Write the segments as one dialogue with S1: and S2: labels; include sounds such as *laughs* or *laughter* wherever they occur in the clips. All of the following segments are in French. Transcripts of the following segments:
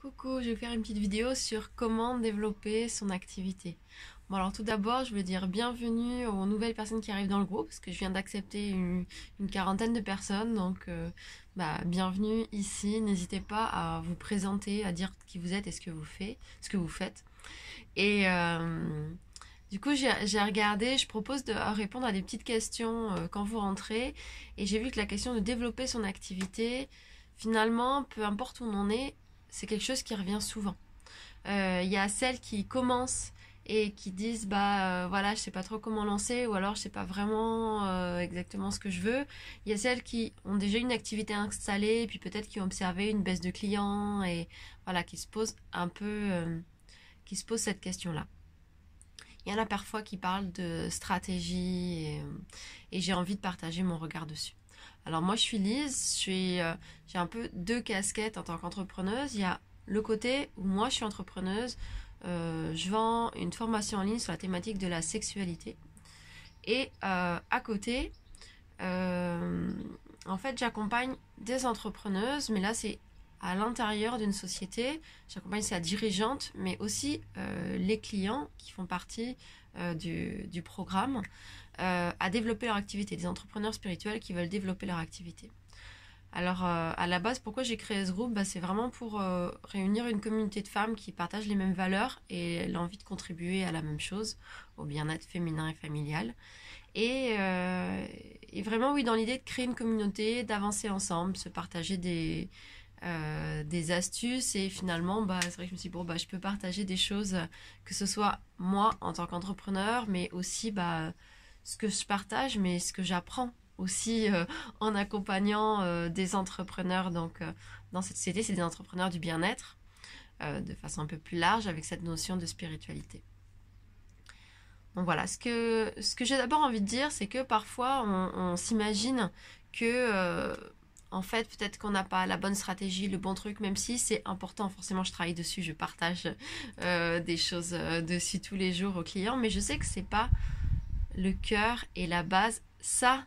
S1: Coucou, je vais faire une petite vidéo sur comment développer son activité. Bon alors tout d'abord, je veux dire bienvenue aux nouvelles personnes qui arrivent dans le groupe, parce que je viens d'accepter une, quarantaine de personnes, donc euh, bah, bienvenue ici. N'hésitez pas à vous présenter, à dire qui vous êtes et ce que vous, faites. Ce que vous faites. Et euh, du coup, j'ai regardé, je propose de répondre à des petites questions euh, quand vous rentrez, et j'ai vu que la question de développer son activité, finalement, peu importe où on en est, c'est quelque chose qui revient souvent. Il euh, y a celles qui commencent et qui disent bah euh, voilà je sais pas trop comment lancer ou alors je sais pas vraiment euh, exactement ce que je veux il y a celles qui ont déjà une activité installée et puis peut-être qui ont observé une baisse de clients et voilà qui se posent un peu qui se posent cette question là il y en a parfois qui parlent de stratégie et j'ai envie de partager mon regard dessus alors moi, je suis Lise, euh, j'ai un peu deux casquettes en tant qu'entrepreneuse. Il y a le côté où moi, je suis entrepreneuse, euh, je vends une formation en ligne sur la thématique de la sexualité. Et euh, à côté, en fait, j'accompagne des entrepreneuses, mais là, c'est à l'intérieur d'une société. J'accompagne sa dirigeante, mais aussi les clients qui font partie du programme. Euh, à développer leur activité, des entrepreneurs spirituels qui veulent développer leur activité. Alors euh, à la base, pourquoi j'ai créé ce groupe bah, C'est vraiment pour euh, réunir une communauté de femmes qui partagent les mêmes valeurs et l'envie de contribuer à la même chose, au bien-être féminin et familial. Et, vraiment, oui, dans l'idée de créer une communauté, d'avancer ensemble, se partager des, astuces et finalement bah c'est vrai que je me suis dit, bon bah je peux partager des choses que ce soit moi en tant qu'entrepreneur mais aussi bah ce que je partage, mais ce que j'apprends aussi euh, en accompagnant euh, des entrepreneurs. Donc, euh, dans cette société, c'est des entrepreneurs du bien-être, de façon un peu plus large, avec cette notion de spiritualité. Donc voilà, ce que, ce que j'ai d'abord envie de dire, c'est que parfois, on, on s'imagine que, en fait, peut-être qu'on n'a pas la bonne stratégie, le bon truc, même si c'est important. Forcément, je travaille dessus, je partage des choses dessus tous les jours aux clients, mais je sais que c'est pas le cœur et la base, ça,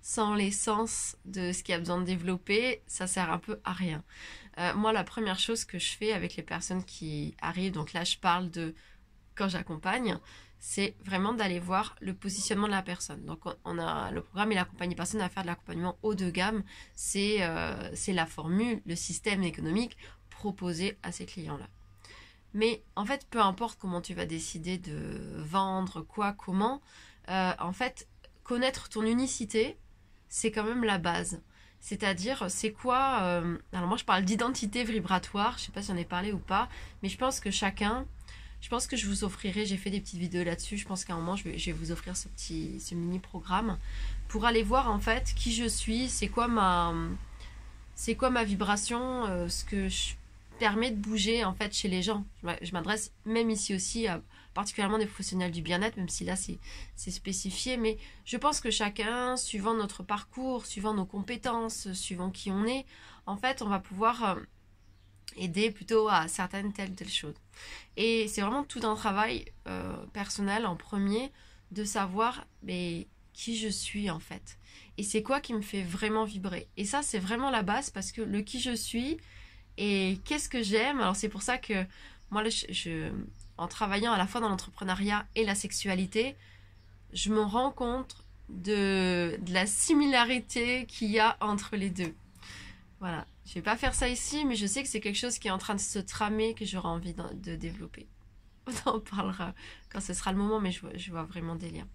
S1: sans l'essence de ce qu'il y a besoin de développer, ça sert un peu à rien. Euh, moi, la première chose que je fais avec les personnes qui arrivent, donc là, je parle de quand j'accompagne, c'est vraiment d'aller voir le positionnement de la personne. Donc, on a le programme, et l'accompagnement personne à faire de l'accompagnement haut de gamme. Euh, c'est la formule, le système économique proposé à ces clients-là. Mais en fait, peu importe comment tu vas décider de vendre, quoi, comment, euh, en fait, connaître ton unicité, c'est quand même la base. C'est-à-dire, c'est quoi euh, Alors moi, je parle d'identité vibratoire. Je sais pas si on ai parlé ou pas, mais je pense que chacun, je pense que je vous offrirai. J'ai fait des petites vidéos là-dessus. Je pense qu'à un moment, je vais, vous offrir ce petit, ce mini programme pour aller voir en fait qui je suis, c'est quoi ma, c'est quoi ma vibration, euh, ce que je permet de bouger en fait chez les gens. Je m'adresse même ici aussi particulièrement des professionnels du bien-être, même si là c'est spécifié, mais je pense que chacun, suivant notre parcours, suivant nos compétences, suivant qui on est, en fait on va pouvoir euh, aider plutôt à certaines telles telles choses. Et c'est vraiment tout un travail euh, personnel en premier de savoir mais, qui je suis en fait. Et c'est quoi qui me fait vraiment vibrer. Et ça c'est vraiment la base parce que le qui je suis, et qu'est-ce que j'aime Alors c'est pour ça que moi, je, en travaillant à la fois dans l'entrepreneuriat et la sexualité, je me rends compte de, la similarité qu'il y a entre les deux. Voilà, je ne vais pas faire ça ici, mais je sais que c'est quelque chose qui est en train de se tramer, que j'aurai envie de, développer. *laughs* On en parlera quand ce sera le moment, mais je, vois vraiment des liens.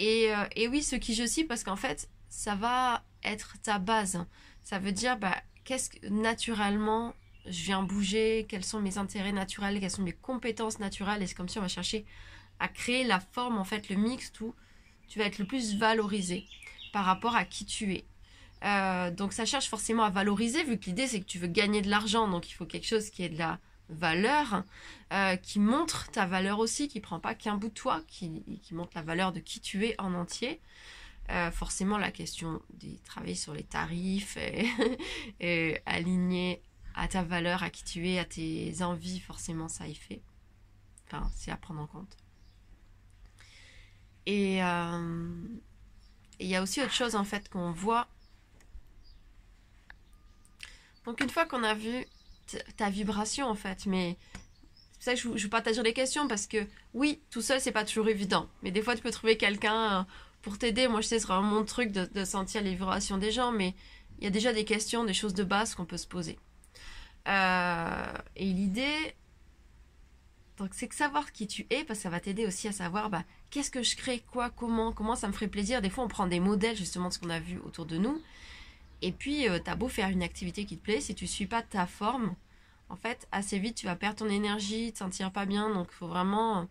S1: Euh, et, oui, ce qui je suis, parce qu'en fait, ça va être ta base. Ça veut dire, bah, qu'est-ce que naturellement je viens bouger, quels sont mes intérêts naturels, quelles sont mes compétences naturelles, et c'est comme si on va chercher à créer la forme, en fait, le mix tout. tu vas être le plus valorisé par rapport à qui tu es. Euh, donc ça cherche forcément à valoriser, vu que l'idée c'est que tu veux gagner de l'argent, donc il faut quelque chose qui ait de la valeur, euh, qui montre ta valeur aussi, qui prend pas qu'un bout de toi, qui montre la valeur de qui tu es en entier. Euh, forcément, la question de travailler sur les tarifs, *laughs* et, aligner à ta valeur, à qui tu es, à tes envies, forcément, ça y fait. Enfin, c'est à prendre en compte. Et euh, il y a aussi autre chose, en fait, qu'on voit. Donc, une fois qu'on a vu ta vibration, en fait, mais c'est pour ça que je veux les questions parce que oui, tout seul, c'est pas toujours évident. Mais des fois, tu peux trouver quelqu'un pour t'aider. Moi, je sais, ce sera mon truc de, sentir les vibrations des gens, mais il y a déjà des questions, des choses de base qu'on peut se poser. Euh, et l'idée, donc c'est que savoir qui tu es, parce bah, que ça va t'aider aussi à savoir bah, qu'est-ce que je crée, quoi, comment, comment ça me ferait plaisir. Des fois, on prend des modèles justement de ce qu'on a vu autour de nous. Et puis, tu euh, t'as beau faire une activité qui te plaît, si tu suis pas ta forme, en fait, assez vite, tu vas perdre ton énergie, te sentir pas bien. Donc, il faut vraiment.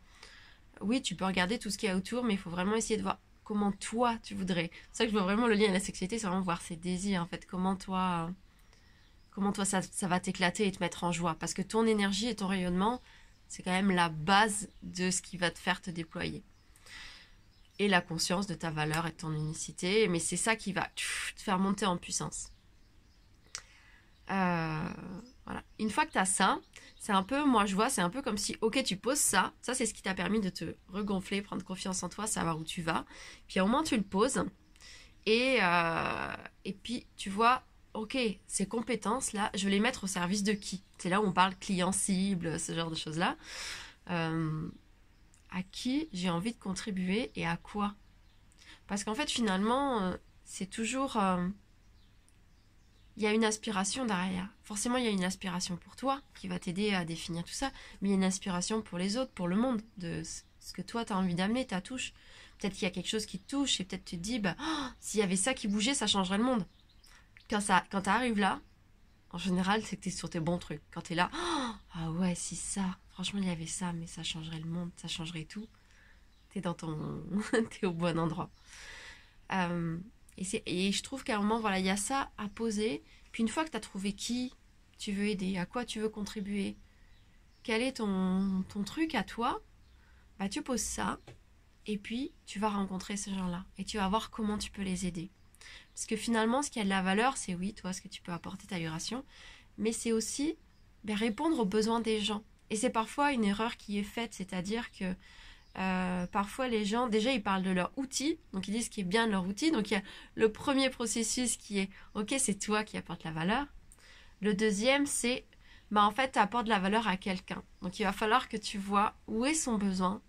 S1: Oui, tu peux regarder tout ce qu'il y a autour, mais il faut vraiment essayer de voir comment toi tu voudrais. C'est ça que je vois vraiment le lien à la sexualité, c'est vraiment voir ses désirs en fait, comment toi comment toi ça, ça va t'éclater et te mettre en joie parce que ton énergie et ton rayonnement, c'est quand même la base de ce qui va te faire te déployer. Et la conscience de ta valeur et de ton unicité, mais c'est ça qui va te faire monter en puissance. Euh, voilà. Une fois que tu as ça, c'est un peu, moi je vois, c'est un peu comme si, ok, tu poses ça, ça c'est ce qui t'a permis de te regonfler, prendre confiance en toi, savoir où tu vas. Puis au moins tu le poses. Et, euh, et puis tu vois, ok, ces compétences-là, je vais les mettre au service de qui C'est là où on parle client cible, ce genre de choses-là. Euh, à qui j'ai envie de contribuer et à quoi Parce qu'en fait, finalement, euh, c'est toujours il y a une aspiration derrière. Forcément, il y a une aspiration pour toi qui va t'aider à définir tout ça, mais il y a une aspiration pour les autres, pour le monde, de ce que toi, tu as envie d'amener, ta touche. Peut-être qu'il y a quelque chose qui touche et peut-être tu te dis, bah, oh, s'il y avait ça qui bougeait, ça changerait le monde. Quand, ça, quand tu arrives là, en général, c'est que tu es sur tes bons trucs. Quand tu es là, oh, ah ouais, si ça, franchement, il y avait ça, mais ça changerait le monde, ça changerait tout. Tu es dans ton. *laughs* au bon endroit. Euh, et, je trouve qu'à un moment, voilà, il y a ça à poser. Puis une fois que tu as trouvé qui tu veux aider, à quoi tu veux contribuer, quel est ton, ton truc à toi, bah, tu poses ça. Et puis, tu vas rencontrer ces gens-là. Et tu vas voir comment tu peux les aider. Parce que finalement, ce qui a de la valeur, c'est oui, toi, ce que tu peux apporter ta duration mais c'est aussi ben, répondre aux besoins des gens. Et c'est parfois une erreur qui est faite, c'est-à-dire que euh, parfois les gens, déjà ils parlent de leur outil, donc ils disent ce qui est bien de leur outil. Donc il y a le premier processus qui est ok, c'est toi qui apporte la valeur. Le deuxième, c'est bah en fait, tu apportes la valeur à quelqu'un. Donc il va falloir que tu vois où est son besoin.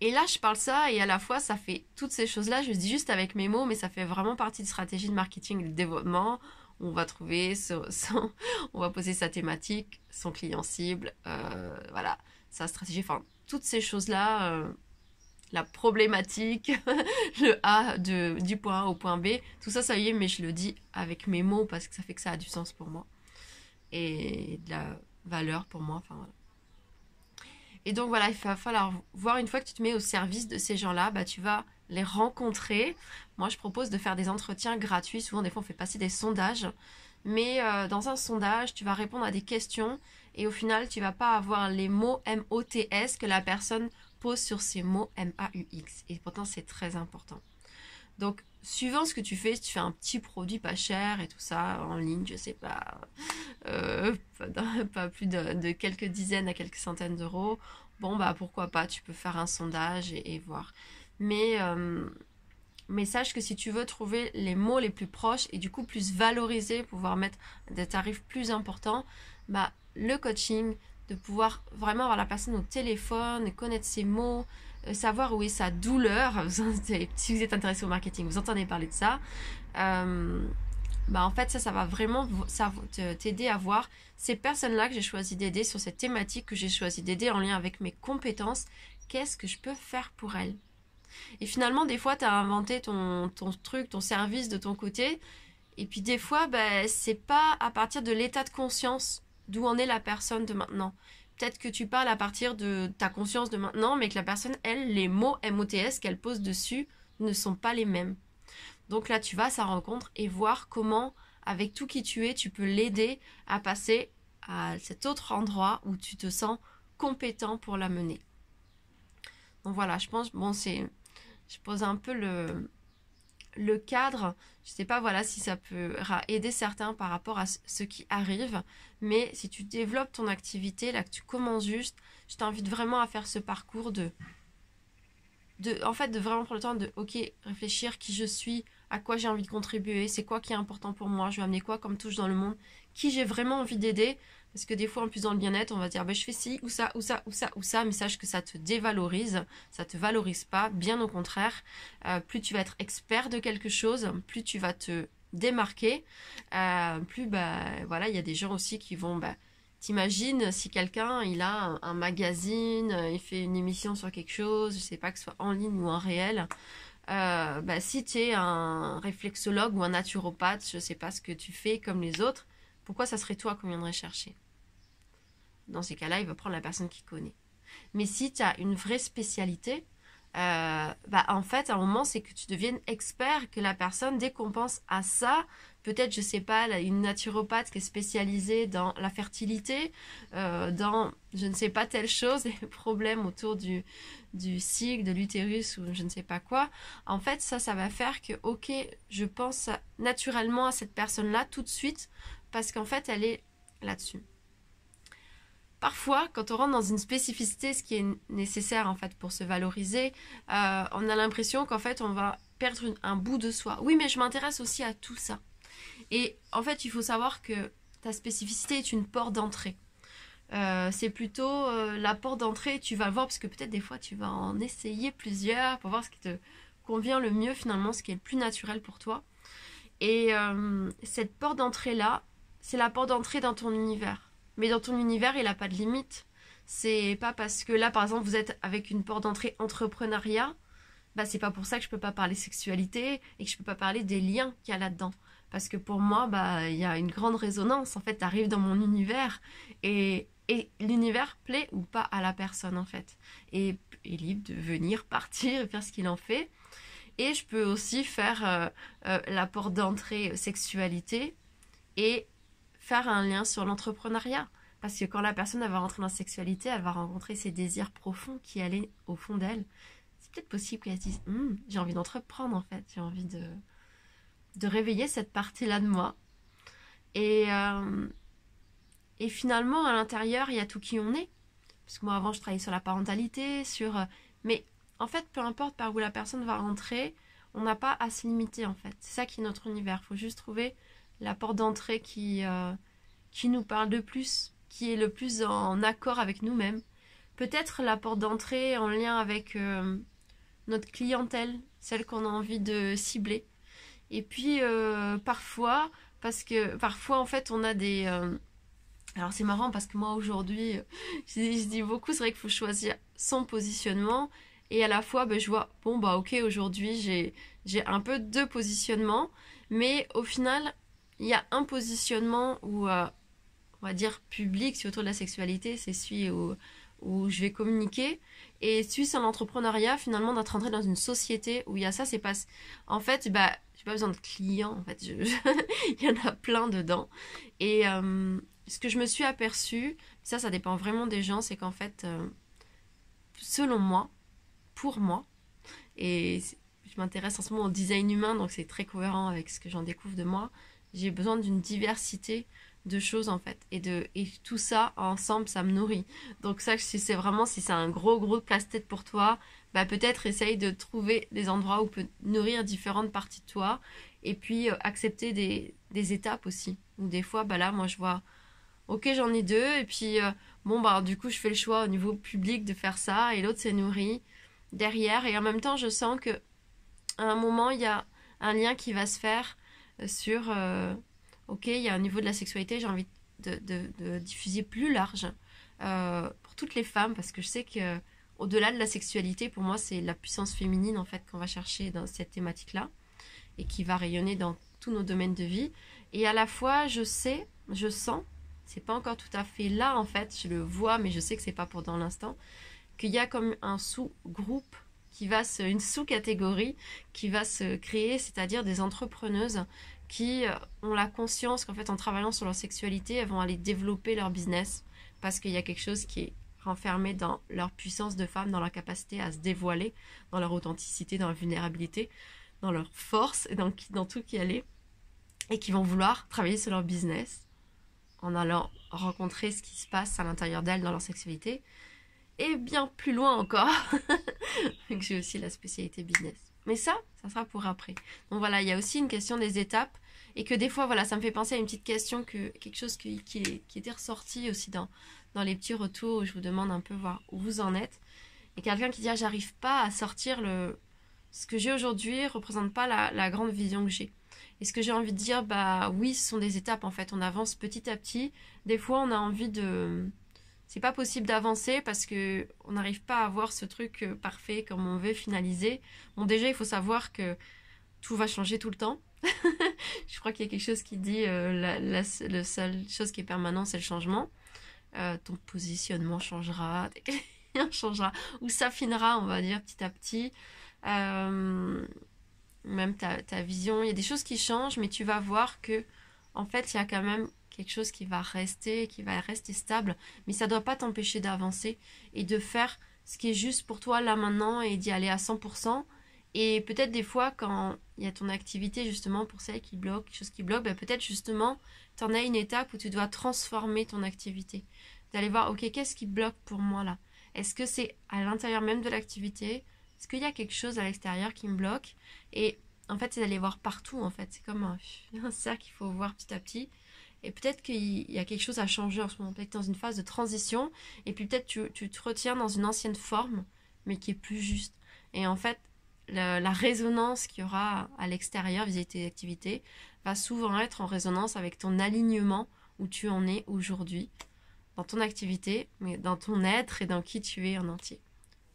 S1: Et là, je parle ça et à la fois, ça fait toutes ces choses-là. Je le dis juste avec mes mots, mais ça fait vraiment partie de stratégie de marketing et de développement. On va trouver on va poser sa thématique, son client cible, euh, voilà, sa stratégie. Enfin, toutes ces choses-là, euh, la problématique, *laughs* le A de, du point A au point B, tout ça, ça y est, mais je le dis avec mes mots parce que ça fait que ça a du sens pour moi et de la valeur pour moi. Enfin, Et donc voilà, il va falloir voir une fois que tu te mets au service de ces gens-là, bah, tu vas les rencontrer. Moi, je propose de faire des entretiens gratuits. Souvent, des fois, on fait passer des sondages. Mais euh, dans un sondage, tu vas répondre à des questions et au final, tu vas pas avoir les mots M-O-T-S que la personne pose sur ces mots M-A-U-X. Et pourtant, c'est très important. Donc, suivant ce que tu fais, si tu fais un petit produit pas cher et tout ça, en ligne, je sais pas, euh, *laughs* pas, plus de, quelques dizaines à quelques centaines d'euros, bon, bah pourquoi pas, tu peux faire un sondage et, voir. Mais, euh, mais sache que si tu veux trouver les mots les plus proches et du coup plus valorisés, pouvoir mettre des tarifs plus importants, bah le coaching, de pouvoir vraiment avoir la personne au téléphone, connaître ses mots, euh, savoir où est sa douleur. *laughs* si vous êtes intéressé au marketing, vous entendez parler de ça. Euh, bah en fait, ça, ça va vraiment ça, t'aider à voir ces personnes-là que j'ai choisi d'aider sur cette thématique que j'ai choisi d'aider en lien avec mes compétences. Qu'est-ce que je peux faire pour elles Et finalement, des fois, tu as inventé ton, truc, ton service de ton côté. Et puis des fois, bah, c'est pas à partir de l'état de conscience d'où en est la personne de maintenant. Peut-être que tu parles à partir de ta conscience de maintenant, mais que la personne, elle, les mots MOTS qu'elle pose dessus ne sont pas les mêmes. Donc là, tu vas à sa rencontre et voir comment, avec tout qui tu es, tu peux l'aider à passer à cet autre endroit où tu te sens compétent pour la mener. Donc voilà, je pense, bon, c'est, je pose un peu le, le cadre. Je ne sais pas voilà si ça peut aider certains par rapport à ce qui arrive, mais si tu développes ton activité, là que tu commences juste, je t'invite vraiment à faire ce parcours de, de en fait de vraiment prendre le temps de OK, réfléchir qui je suis, à quoi j'ai envie de contribuer, c'est quoi qui est important pour moi, je vais amener quoi comme touche dans le monde, qui j'ai vraiment envie d'aider parce que des fois, en plus dans le bien-être, on va dire ben, je fais ci ou ça, ou ça, ou ça, ou ça, mais sache que ça te dévalorise, ça te valorise pas, bien au contraire. Euh, plus tu vas être expert de quelque chose, plus tu vas te démarquer, euh, plus bah voilà, il y a des gens aussi qui vont bah, T'imagines si quelqu'un il a un, magazine, il fait une émission sur quelque chose, je sais pas que ce soit en ligne ou en réel, euh, si tu es un réflexologue ou un naturopathe, je ne sais pas ce que tu fais comme les autres, pourquoi ça serait toi qu'on viendrait chercher dans ces cas-là, il va prendre la personne qu'il connaît. Mais si tu as une vraie spécialité, euh, bah, en fait, à un moment, c'est que tu deviennes expert, que la personne, dès qu'on pense à ça, peut-être, je sais pas, une naturopathe qui est spécialisée dans la fertilité, euh, dans, je ne sais pas, telle chose, les *laughs* problèmes autour du, du cycle, de l'utérus ou je ne sais pas quoi. En fait, ça, ça va faire que, ok, je pense naturellement à cette personne-là tout de suite, parce qu'en fait, elle est là-dessus parfois, quand on rentre dans une spécificité, ce qui est nécessaire en fait pour se valoriser, euh, on a l'impression qu'en fait on va perdre un bout de soi. Oui, mais je m'intéresse aussi à tout ça. Et en fait, il faut savoir que ta spécificité est une porte d'entrée. Euh, c'est plutôt euh, la porte d'entrée, tu vas voir, parce que peut-être des fois tu vas en essayer plusieurs pour voir ce qui te convient le mieux finalement, ce qui est le plus naturel pour toi. Et cette porte d'entrée-là, c'est la porte d'entrée dans ton univers. Mais dans ton univers, il n'a pas de limite. C'est pas parce que là, par exemple, vous êtes avec une porte d'entrée entrepreneuriat, bah c'est pas pour ça que je peux pas parler sexualité et que je peux pas parler des liens qu'il y a là-dedans. Parce que pour moi, bah il y a une grande résonance. En fait, t'arrives dans mon univers et, et l'univers plaît ou pas à la personne en fait. Et est libre de venir, *laughs* partir et faire ce qu'il en fait. Et je peux aussi faire euh, euh, la porte d'entrée sexualité et faire un lien sur l'entrepreneuriat. Parce que quand la personne va rentrer dans la sexualité, elle va rencontrer ses désirs profonds qui allaient au fond d'elle. C'est peut-être possible qu'elle se dise Hum, J'ai envie d'entreprendre en fait, j'ai envie de, de réveiller cette partie-là de moi. Et, euh, et finalement, à l'intérieur, il y a tout qui on est. Parce que moi, avant, je travaillais sur la parentalité, sur. Euh, mais en fait, peu importe par où la personne va rentrer, on n'a pas à se limiter en fait. C'est ça qui est notre univers. Il faut juste trouver la porte d'entrée qui, euh, qui nous parle de plus, qui est le plus en accord avec nous-mêmes. Peut-être la porte d'entrée en lien avec euh, notre clientèle, celle qu'on a envie de cibler. Et puis euh, parfois, parce que parfois en fait on a des... alors c'est marrant parce que moi aujourd'hui, *laughs* je, dis beaucoup, c'est vrai qu'il faut choisir son positionnement. Et à la fois, ben, je vois, bon bah ok, aujourd'hui j'ai un peu deux positionnements, mais au final, il y a un positionnement où, euh, on va dire, public, c'est autour de la sexualité, c'est celui où, je vais communiquer. Et celui sur l'entrepreneuriat, finalement, d'être entré dans une société où il y a ça, c'est pas... En fait, bah, j'ai pas besoin de clients, en fait. *laughs* il y en a plein dedans. Et euh, ce que je me suis aperçue, ça, ça dépend vraiment des gens, c'est qu'en fait, euh, selon moi, pour moi, et je m'intéresse en ce moment au design humain, donc c'est très cohérent avec ce que j'en découvre de moi, j'ai besoin d'une diversité de choses en fait et de et tout ça ensemble ça me nourrit donc ça si c'est vraiment si c'est un gros gros casse-tête pour toi bah peut-être essaye de trouver des endroits où peut nourrir différentes parties de toi et puis euh, accepter des, étapes aussi ou des fois bah là moi je vois ok j'en ai deux et puis euh, bon bah du coup je fais le choix au niveau public de faire ça et l'autre s'est nourri derrière et en même temps je sens que à un moment il y a un lien qui va se faire sur, euh, ok, il y a un niveau de la sexualité, j'ai envie de, diffuser plus large euh, pour toutes les femmes, parce que je sais que au-delà de la sexualité, pour moi, c'est la puissance féminine en fait qu'on va chercher dans cette thématique-là et qui va rayonner dans tous nos domaines de vie. Et à la fois, je sais, je sens, c'est pas encore tout à fait là en fait, je le vois, mais je sais que c'est pas pour dans l'instant, qu'il y a comme un sous-groupe qui va se, une sous-catégorie qui va se créer, c'est-à-dire des entrepreneuses qui euh, ont la conscience qu'en fait en travaillant sur leur sexualité, elles vont aller développer leur business parce qu'il y a quelque chose qui est renfermé dans leur puissance de femme, dans leur capacité à se dévoiler, dans leur authenticité, dans leur vulnérabilité, dans leur force et dans, dans tout qui allait et qui vont vouloir travailler sur leur business en allant rencontrer ce qui se passe à l'intérieur d'elles dans leur sexualité et bien plus loin encore, *laughs* j'ai aussi la spécialité business. Mais ça, ça sera pour après. Donc voilà, il y a aussi une question des étapes et que des fois, voilà, ça me fait penser à une petite question, que, quelque chose qui, était ressorti aussi dans, dans les petits retours je vous demande un peu voir où vous en êtes. Et quelqu'un qui dit ah, j'arrive pas à sortir le ce que j'ai aujourd'hui ne représente pas la, grande vision que j'ai. Et ce que j'ai envie de dire, bah oui, ce sont des étapes en fait. On avance petit à petit. Des fois, on a envie de c'est pas possible d'avancer parce que on n'arrive pas à avoir ce truc euh, parfait comme on veut finaliser. Bon, déjà, il faut savoir que tout va changer tout le temps. *laughs* je crois qu'il y a quelque chose qui dit euh, la, la, seule chose qui est permanente, c'est le changement. Euh, ton positionnement changera, *laughs* changera ou s'affinera, on va dire, petit à petit. même ta, ta vision, il y a des choses qui changent, mais tu vas voir que, en fait, il y a quand même quelque chose qui va rester, qui va rester stable, mais ça ne doit pas t'empêcher d'avancer et de faire ce qui est juste pour toi là maintenant et d'y aller à 100%. Et peut-être des fois, quand il y a ton activité justement pour celle qui bloque, quelque chose qui bloque, ben peut-être justement, tu en as une étape où tu dois transformer ton activité. D'aller voir, ok, qu'est-ce qui bloque pour moi là Est-ce que c'est à l'intérieur même de l'activité Est-ce qu'il y a quelque chose à l'extérieur qui me bloque Et en fait, c'est d'aller voir partout en fait. C'est comme un *laughs* cercle qu'il faut voir petit à petit. Et peut-être qu'il y a quelque chose à changer en ce moment, peut-être dans une phase de transition. Et puis peut-être tu, tu te retiens dans une ancienne forme, mais qui est plus juste. Et en fait, la, résonance qu'il y aura à l'extérieur vis-à-vis de tes activités va souvent être en résonance avec ton alignement où tu en es aujourd'hui, dans ton activité, mais dans ton être et dans qui tu es en entier.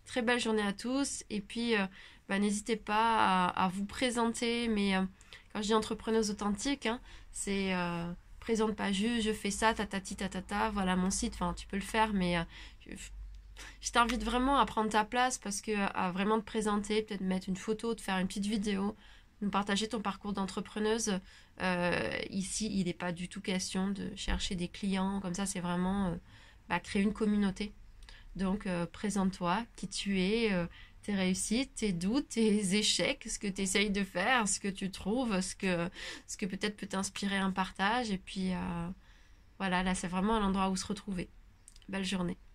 S1: Très belle journée à tous et puis euh, bah, n'hésitez pas à, vous présenter, mais euh, quand je dis entrepreneurs authentiques, hein, c'est... Euh, présente pas juste je fais ça, tatati, tatata, voilà mon site, enfin tu peux le faire, mais euh, je, t'invite vraiment à prendre ta place parce que à vraiment te présenter, peut-être mettre une photo, de faire une petite vidéo, nous partager ton parcours d'entrepreneuse. Euh, ici, il n'est pas du tout question de chercher des clients comme ça, c'est vraiment euh, bah, créer une communauté. Donc, présente-toi, qui tu es, tes réussites, tes doutes, tes échecs, ce que tu essayes de faire, ce que tu trouves, ce que, ce que peut-être peut t'inspirer un partage. Et puis euh, voilà, là c'est vraiment un endroit où se retrouver. Belle journée.